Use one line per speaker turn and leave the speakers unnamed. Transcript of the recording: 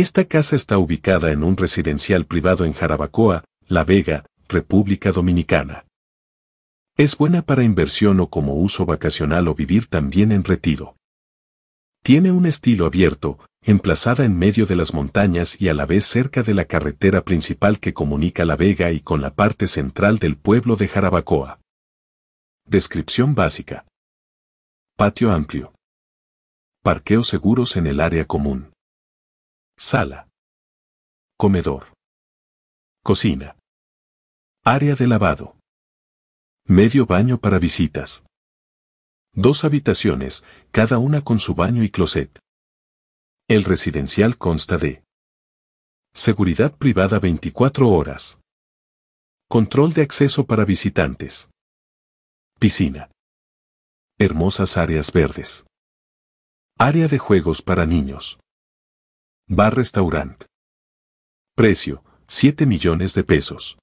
Esta casa está ubicada en un residencial privado en Jarabacoa, La Vega, República Dominicana. Es buena para inversión o como uso vacacional o vivir también en retiro. Tiene un estilo abierto, emplazada en medio de las montañas y a la vez cerca de la carretera principal que comunica La Vega y con la parte central del pueblo de Jarabacoa. Descripción básica. Patio amplio. Parqueos
seguros en el área común. Sala. Comedor.
Cocina. Área de lavado. Medio baño para visitas. Dos habitaciones, cada una con su baño y closet. El residencial consta de Seguridad privada 24 horas. Control de acceso para visitantes. Piscina. Hermosas áreas verdes. Área de
juegos para niños. Bar Restaurant. Precio, 7 millones de pesos.